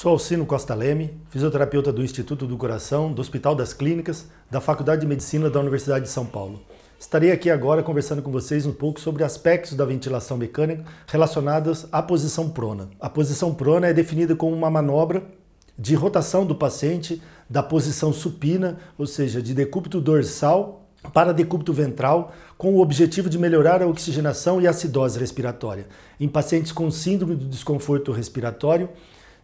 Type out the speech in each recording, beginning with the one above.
Sou Alcino Costa Leme, fisioterapeuta do Instituto do Coração, do Hospital das Clínicas, da Faculdade de Medicina da Universidade de São Paulo. Estarei aqui agora conversando com vocês um pouco sobre aspectos da ventilação mecânica relacionados à posição prona. A posição prona é definida como uma manobra de rotação do paciente da posição supina, ou seja, de decúbito dorsal para decúbito ventral, com o objetivo de melhorar a oxigenação e a acidose respiratória em pacientes com síndrome do desconforto respiratório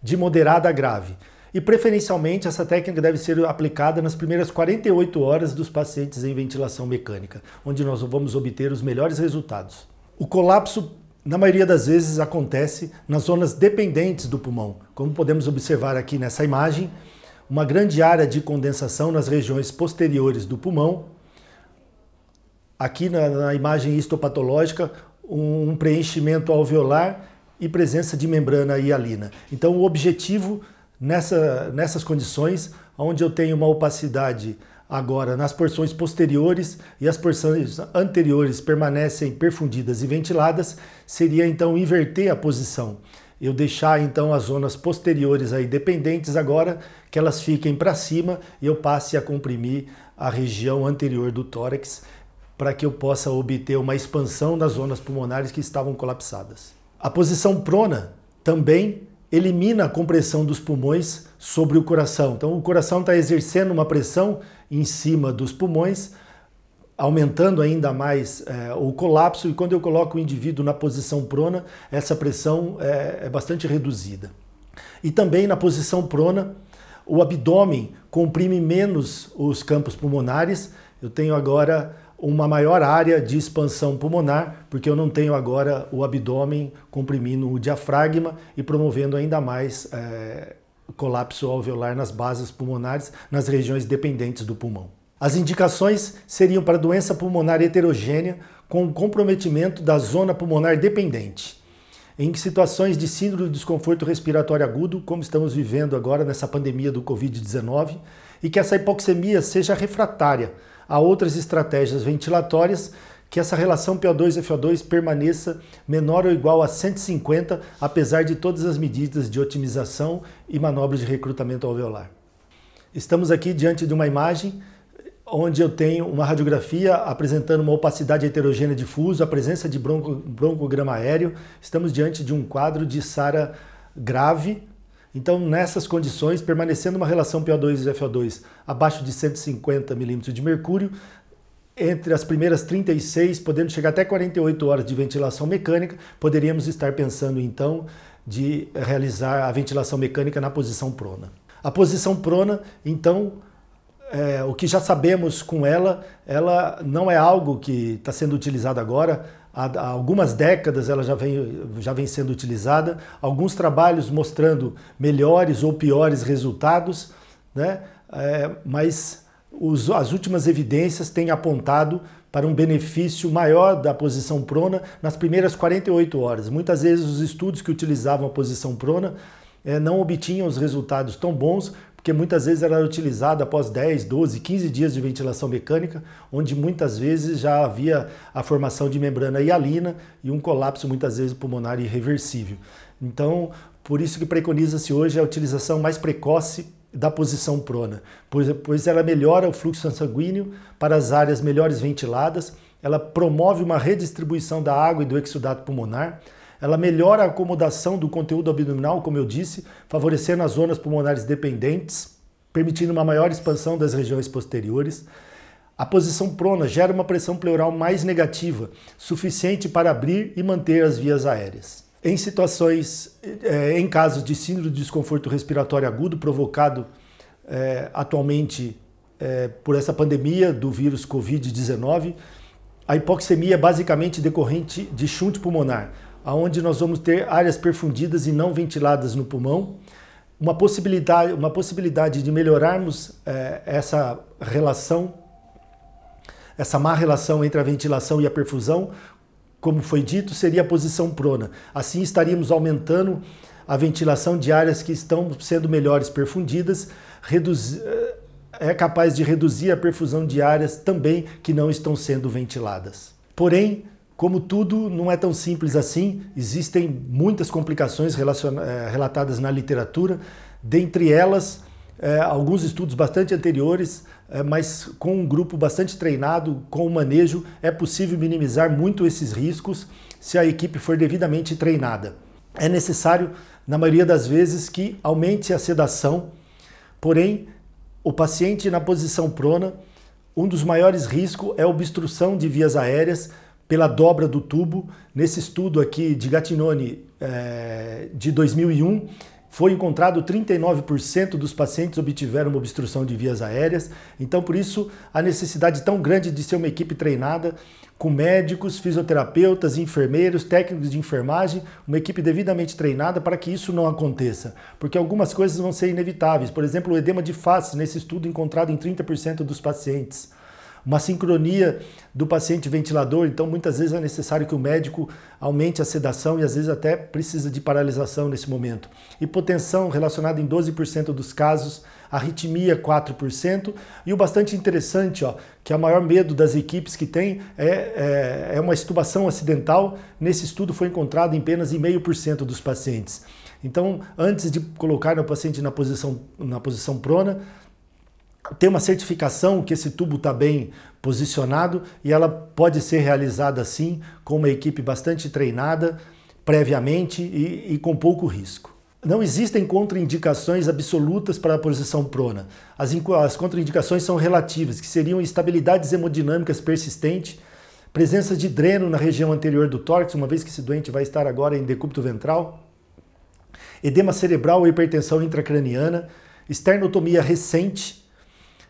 de moderada a grave. E preferencialmente essa técnica deve ser aplicada nas primeiras 48 horas dos pacientes em ventilação mecânica, onde nós vamos obter os melhores resultados. O colapso na maioria das vezes acontece nas zonas dependentes do pulmão, como podemos observar aqui nessa imagem, uma grande área de condensação nas regiões posteriores do pulmão. Aqui na, na imagem histopatológica, um preenchimento alveolar e presença de membrana hialina. Então, o objetivo nessa, nessas condições, onde eu tenho uma opacidade agora nas porções posteriores e as porções anteriores permanecem perfundidas e ventiladas, seria então inverter a posição. Eu deixar então as zonas posteriores aí dependentes agora, que elas fiquem para cima e eu passe a comprimir a região anterior do tórax para que eu possa obter uma expansão das zonas pulmonares que estavam colapsadas. A posição prona também elimina a compressão dos pulmões sobre o coração. Então, o coração está exercendo uma pressão em cima dos pulmões, aumentando ainda mais é, o colapso. E quando eu coloco o indivíduo na posição prona, essa pressão é, é bastante reduzida. E também na posição prona, o abdômen comprime menos os campos pulmonares. Eu tenho agora uma maior área de expansão pulmonar, porque eu não tenho agora o abdômen comprimindo o diafragma e promovendo ainda mais é, colapso alveolar nas bases pulmonares, nas regiões dependentes do pulmão. As indicações seriam para doença pulmonar heterogênea com comprometimento da zona pulmonar dependente, em situações de síndrome de desconforto respiratório agudo, como estamos vivendo agora nessa pandemia do Covid-19, e que essa hipoxemia seja refratária, a outras estratégias ventilatórias que essa relação PO2-FO2 permaneça menor ou igual a 150, apesar de todas as medidas de otimização e manobras de recrutamento alveolar. Estamos aqui diante de uma imagem onde eu tenho uma radiografia apresentando uma opacidade heterogênea difusa, a presença de bronco, broncograma aéreo. Estamos diante de um quadro de SARA grave, então, nessas condições, permanecendo uma relação PO2 e FO2 abaixo de 150 milímetros de mercúrio, entre as primeiras 36, podendo chegar até 48 horas de ventilação mecânica, poderíamos estar pensando então de realizar a ventilação mecânica na posição prona. A posição prona, então, é, o que já sabemos com ela, ela não é algo que está sendo utilizado agora há algumas décadas ela já vem, já vem sendo utilizada, alguns trabalhos mostrando melhores ou piores resultados, né? É, mas os, as últimas evidências têm apontado para um benefício maior da posição prona nas primeiras 48 horas. Muitas vezes os estudos que utilizavam a posição prona é, não obtinham os resultados tão bons porque muitas vezes era utilizada após 10, 12, 15 dias de ventilação mecânica, onde muitas vezes já havia a formação de membrana hialina e um colapso muitas vezes pulmonar irreversível. Então, por isso que preconiza-se hoje a utilização mais precoce da posição prona, pois ela melhora o fluxo sanguíneo para as áreas melhores ventiladas, ela promove uma redistribuição da água e do exudato pulmonar, ela melhora a acomodação do conteúdo abdominal, como eu disse, favorecendo as zonas pulmonares dependentes, permitindo uma maior expansão das regiões posteriores. A posição prona gera uma pressão pleural mais negativa, suficiente para abrir e manter as vias aéreas. Em situações, eh, em casos de síndrome de desconforto respiratório agudo provocado eh, atualmente eh, por essa pandemia do vírus Covid-19, a hipoxemia é basicamente decorrente de chute pulmonar, aonde nós vamos ter áreas perfundidas e não ventiladas no pulmão. Uma possibilidade, uma possibilidade de melhorarmos é, essa relação, essa má relação entre a ventilação e a perfusão, como foi dito, seria a posição prona. Assim estaríamos aumentando a ventilação de áreas que estão sendo melhores perfundidas, reduz, eh, é capaz de reduzir a perfusão de áreas também que não estão sendo ventiladas. Porém, como tudo não é tão simples assim, existem muitas complicações eh, relatadas na literatura, dentre elas é, alguns estudos bastante anteriores, é, mas com um grupo bastante treinado, com o manejo, é possível minimizar muito esses riscos se a equipe for devidamente treinada. É necessário, na maioria das vezes, que aumente a sedação, porém, o paciente na posição prona, um dos maiores riscos é obstrução de vias aéreas pela dobra do tubo. Nesse estudo aqui de Gattinone é, de 2001, foi encontrado 39% dos pacientes obtiveram uma obstrução de vias aéreas. Então, por isso, a necessidade tão grande de ser uma equipe treinada com médicos, fisioterapeutas, enfermeiros, técnicos de enfermagem, uma equipe devidamente treinada para que isso não aconteça, porque algumas coisas vão ser inevitáveis. Por exemplo, o edema de face, nesse estudo encontrado em 30% dos pacientes uma sincronia do paciente ventilador, então muitas vezes é necessário que o médico aumente a sedação e às vezes até precisa de paralisação nesse momento. Hipotensão relacionada em 12% dos casos, arritmia 4%, e o bastante interessante, ó, que é o maior medo das equipes que tem é, é, é uma estubação acidental, nesse estudo foi encontrado em apenas 0,5% dos pacientes. Então, antes de colocar o paciente na posição, na posição prona, tem uma certificação que esse tubo está bem posicionado e ela pode ser realizada assim com uma equipe bastante treinada previamente e, e com pouco risco. Não existem contraindicações absolutas para a posição prona. As, as contraindicações são relativas, que seriam estabilidades hemodinâmicas persistentes, presença de dreno na região anterior do tórax, uma vez que esse doente vai estar agora em decúbito ventral, edema cerebral ou hipertensão intracraniana, esternotomia recente,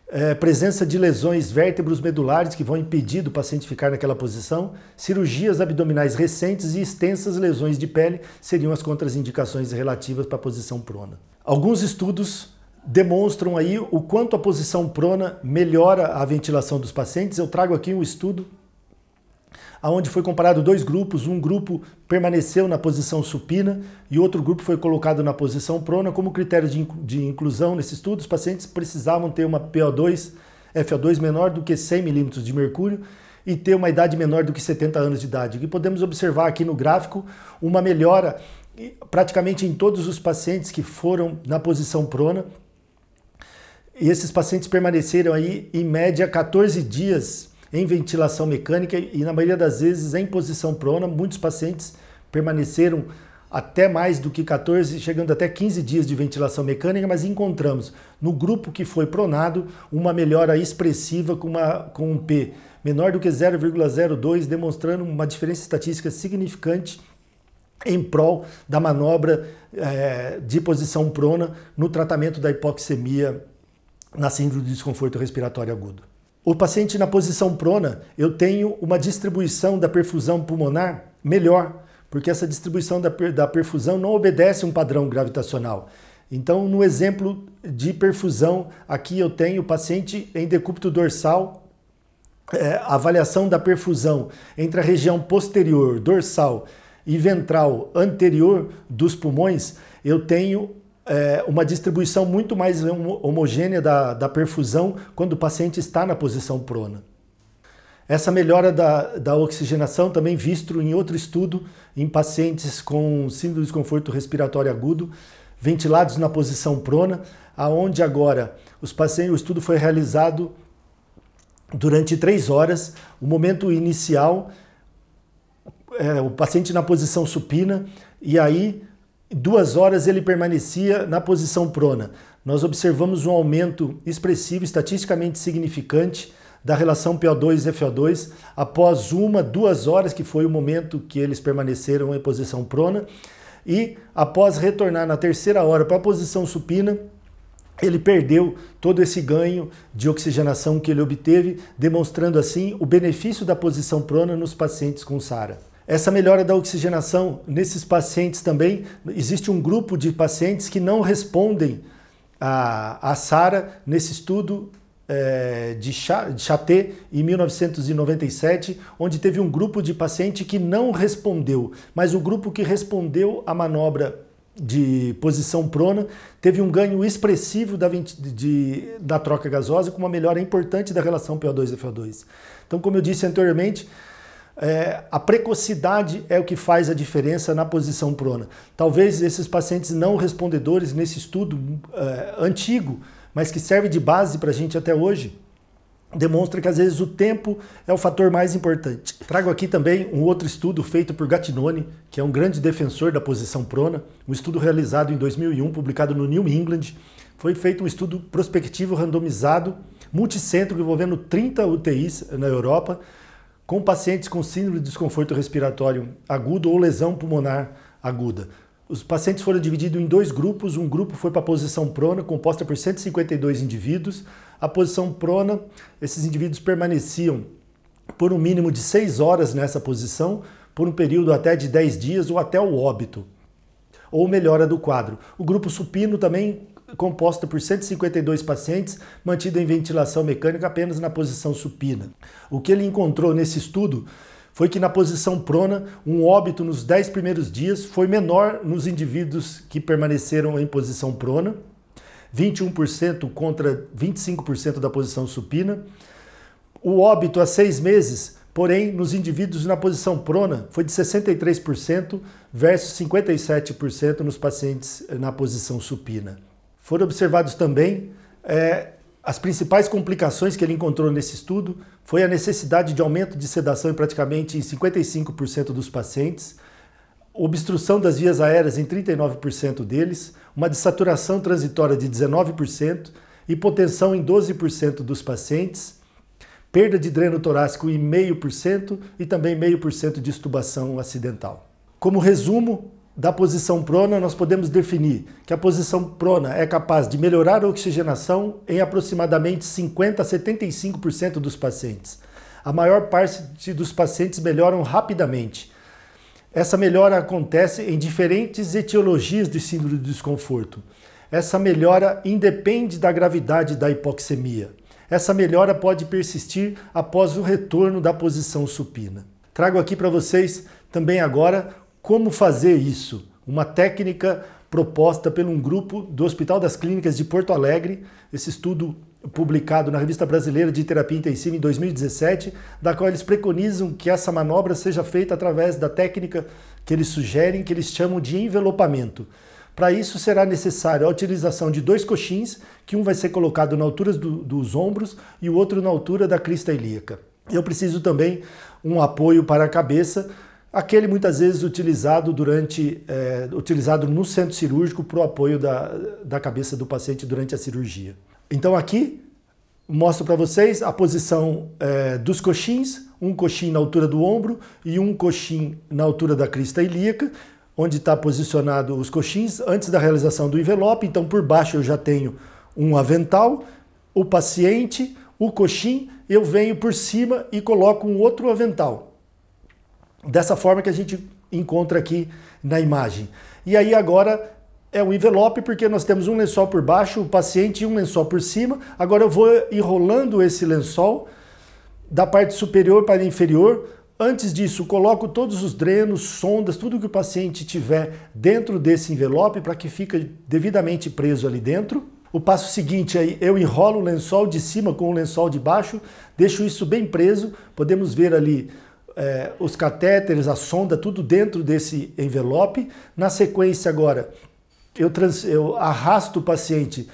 é, presença de lesões vértebros medulares que vão impedir do paciente ficar naquela posição, cirurgias abdominais recentes e extensas lesões de pele seriam as contraindicações relativas para a posição prona. Alguns estudos demonstram aí o quanto a posição prona melhora a ventilação dos pacientes. Eu trago aqui um estudo aonde foi comparado dois grupos, um grupo permaneceu na posição supina e outro grupo foi colocado na posição prona. Como critério de, de inclusão nesse estudo, os pacientes precisavam ter uma PO2, FO2 menor do que 100 milímetros de mercúrio e ter uma idade menor do que 70 anos de idade. E podemos observar aqui no gráfico uma melhora praticamente em todos os pacientes que foram na posição prona. E esses pacientes permaneceram aí em média 14 dias em ventilação mecânica e, na maioria das vezes, em posição prona. Muitos pacientes permaneceram até mais do que 14, chegando até 15 dias de ventilação mecânica, mas encontramos no grupo que foi pronado uma melhora expressiva com, uma, com um P menor do que 0,02, demonstrando uma diferença estatística significante em prol da manobra é, de posição prona no tratamento da hipoxemia na síndrome de desconforto respiratório agudo. O paciente na posição prona, eu tenho uma distribuição da perfusão pulmonar melhor, porque essa distribuição da, da perfusão não obedece um padrão gravitacional. Então, no exemplo de perfusão, aqui eu tenho o paciente em decúbito dorsal, é, avaliação da perfusão entre a região posterior, dorsal e ventral anterior dos pulmões, eu tenho é, uma distribuição muito mais homogênea da, da perfusão quando o paciente está na posição prona. Essa melhora da, da oxigenação também visto em outro estudo em pacientes com síndrome de desconforto respiratório agudo, ventilados na posição prona, aonde agora os pacientes, o estudo foi realizado durante três horas, o momento inicial, é, o paciente na posição supina, e aí duas horas ele permanecia na posição prona. Nós observamos um aumento expressivo, estatisticamente significante, da relação PO2-FO2 após uma, duas horas, que foi o momento que eles permaneceram em posição prona. E após retornar na terceira hora para a posição supina, ele perdeu todo esse ganho de oxigenação que ele obteve, demonstrando assim o benefício da posição prona nos pacientes com SARA. Essa melhora da oxigenação nesses pacientes também, existe um grupo de pacientes que não respondem a, a SARA nesse estudo é, de Chaté em 1997, onde teve um grupo de paciente que não respondeu, mas o grupo que respondeu à manobra de posição prona, teve um ganho expressivo da, 20, de, da troca gasosa com uma melhora importante da relação PO2-FO2. Então, como eu disse anteriormente, é, a precocidade é o que faz a diferença na posição prona. Talvez esses pacientes não respondedores nesse estudo é, antigo, mas que serve de base para a gente até hoje, demonstra que às vezes o tempo é o fator mais importante. Trago aqui também um outro estudo feito por Gattinone, que é um grande defensor da posição prona, um estudo realizado em 2001, publicado no New England. Foi feito um estudo prospectivo randomizado, multicentro, envolvendo 30 UTIs na Europa, com pacientes com síndrome de desconforto respiratório agudo ou lesão pulmonar aguda. Os pacientes foram divididos em dois grupos. Um grupo foi para a posição prona, composta por 152 indivíduos. A posição prona, esses indivíduos permaneciam por um mínimo de 6 horas nessa posição, por um período até de 10 dias ou até o óbito, ou melhora do quadro. O grupo supino também composta por 152 pacientes, mantida em ventilação mecânica apenas na posição supina. O que ele encontrou nesse estudo foi que na posição prona, um óbito nos 10 primeiros dias foi menor nos indivíduos que permaneceram em posição prona, 21% contra 25% da posição supina. O óbito a seis meses, porém, nos indivíduos na posição prona, foi de 63% versus 57% nos pacientes eh, na posição supina. Foram observados também é, as principais complicações que ele encontrou nesse estudo foi a necessidade de aumento de sedação em praticamente 55% dos pacientes, obstrução das vias aéreas em 39% deles, uma desaturação transitória de 19%, hipotensão em 12% dos pacientes, perda de dreno torácico em 0,5% e também 0,5% de estubação acidental. Como resumo, da posição prona, nós podemos definir que a posição prona é capaz de melhorar a oxigenação em aproximadamente 50 a 75% dos pacientes. A maior parte dos pacientes melhoram rapidamente. Essa melhora acontece em diferentes etiologias do síndrome de desconforto. Essa melhora independe da gravidade da hipoxemia. Essa melhora pode persistir após o retorno da posição supina. Trago aqui para vocês também agora como fazer isso? Uma técnica proposta por um grupo do Hospital das Clínicas de Porto Alegre, esse estudo publicado na Revista Brasileira de Terapia Intensiva em 2017, da qual eles preconizam que essa manobra seja feita através da técnica que eles sugerem, que eles chamam de envelopamento. Para isso será necessário a utilização de dois coxins, que um vai ser colocado na altura do, dos ombros e o outro na altura da crista ilíaca. Eu preciso também um apoio para a cabeça, aquele muitas vezes utilizado durante, é, utilizado no centro cirúrgico para o apoio da, da cabeça do paciente durante a cirurgia. Então aqui mostro para vocês a posição é, dos coxins, um coxim na altura do ombro e um coxim na altura da crista ilíaca, onde está posicionado os coxins antes da realização do envelope. Então por baixo eu já tenho um avental, o paciente, o coxim, eu venho por cima e coloco um outro avental dessa forma que a gente encontra aqui na imagem. E aí agora é um envelope porque nós temos um lençol por baixo, o paciente e um lençol por cima. Agora eu vou enrolando esse lençol da parte superior para inferior. Antes disso, coloco todos os drenos, sondas, tudo que o paciente tiver dentro desse envelope para que fique devidamente preso ali dentro. O passo seguinte aí eu enrolo o lençol de cima com o lençol de baixo, deixo isso bem preso. Podemos ver ali é, os catéteres, a sonda, tudo dentro desse envelope. Na sequência, agora, eu, trans, eu arrasto o paciente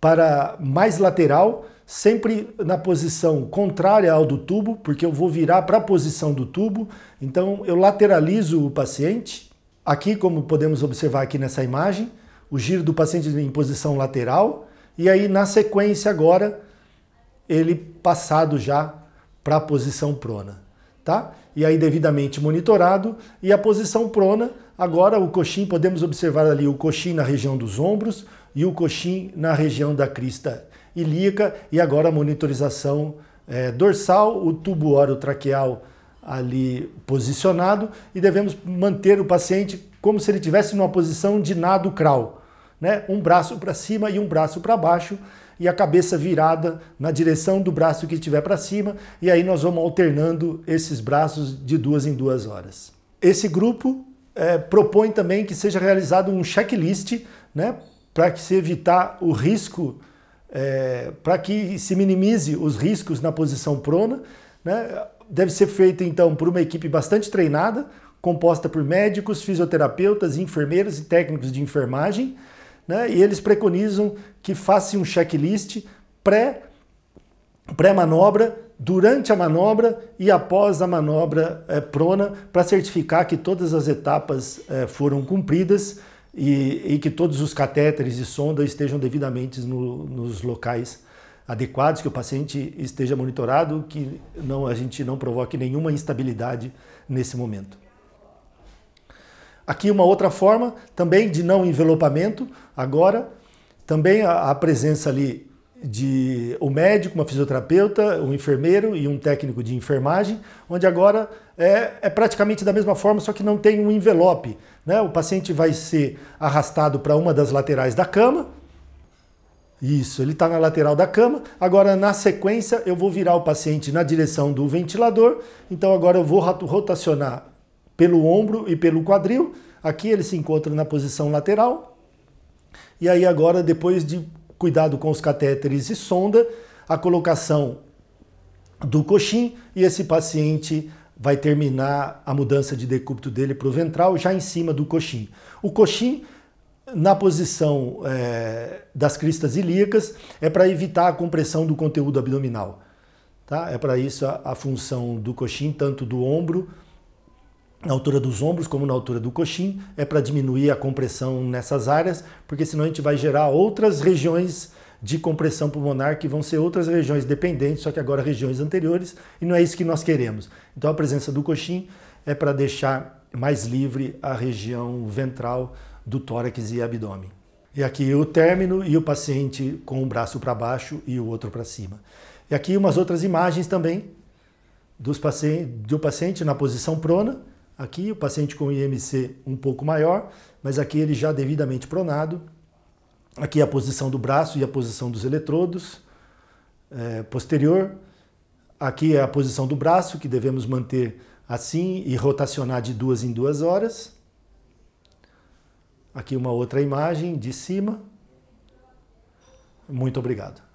para mais lateral, sempre na posição contrária ao do tubo, porque eu vou virar para a posição do tubo. Então, eu lateralizo o paciente. Aqui, como podemos observar aqui nessa imagem, o giro do paciente em posição lateral. E aí, na sequência, agora, ele passado já para a posição prona tá? E aí devidamente monitorado. E a posição prona, agora o coxim, podemos observar ali o coxim na região dos ombros e o coxim na região da crista ilíaca. E agora a monitorização é, dorsal, o tubo orotraqueal ali posicionado e devemos manter o paciente como se ele tivesse numa posição de nado crawl, né? Um braço para cima e um braço para baixo e a cabeça virada na direção do braço que estiver para cima, e aí nós vamos alternando esses braços de duas em duas horas. Esse grupo é, propõe também que seja realizado um checklist né, para que se evitar o risco, é, para que se minimize os riscos na posição prona. Né? Deve ser feito então por uma equipe bastante treinada, composta por médicos, fisioterapeutas, enfermeiros e técnicos de enfermagem né? e eles preconizam que faça um checklist pré, pré-manobra, durante a manobra e após a manobra é, prona, para certificar que todas as etapas é, foram cumpridas e, e, que todos os catéteres e sonda estejam devidamente no, nos locais adequados, que o paciente esteja monitorado, que não, a gente não provoque nenhuma instabilidade nesse momento. Aqui uma outra forma também de não envelopamento, agora também a, a presença ali de o um médico, uma fisioterapeuta, um enfermeiro e um técnico de enfermagem, onde agora é, é praticamente da mesma forma, só que não tem um envelope. Né? O paciente vai ser arrastado para uma das laterais da cama. Isso, ele está na lateral da cama. Agora, na sequência, eu vou virar o paciente na direção do ventilador. Então, agora eu vou rotacionar pelo ombro e pelo quadril. Aqui ele se encontra na posição lateral. E aí agora, depois de cuidado com os catéteres e sonda, a colocação do coxim e esse paciente vai terminar a mudança de decúbito dele para o ventral já em cima do coxim. O coxim, na posição é, das cristas ilíacas, é para evitar a compressão do conteúdo abdominal. Tá? É para isso a, a função do coxim, tanto do ombro na altura dos ombros, como na altura do coxim, é para diminuir a compressão nessas áreas, porque senão a gente vai gerar outras regiões de compressão pulmonar que vão ser outras regiões dependentes, só que agora regiões anteriores, e não é isso que nós queremos. Então a presença do coxim é para deixar mais livre a região ventral do tórax e abdômen. E aqui o término e o paciente com o braço para baixo e o outro para cima. E aqui umas outras imagens também dos paciente, do paciente na posição prona, Aqui o paciente com IMC um pouco maior, mas aqui ele já devidamente pronado. Aqui a posição do braço e a posição dos eletrodos é, posterior. Aqui é a posição do braço, que devemos manter assim e rotacionar de duas em duas horas. Aqui uma outra imagem de cima. Muito obrigado.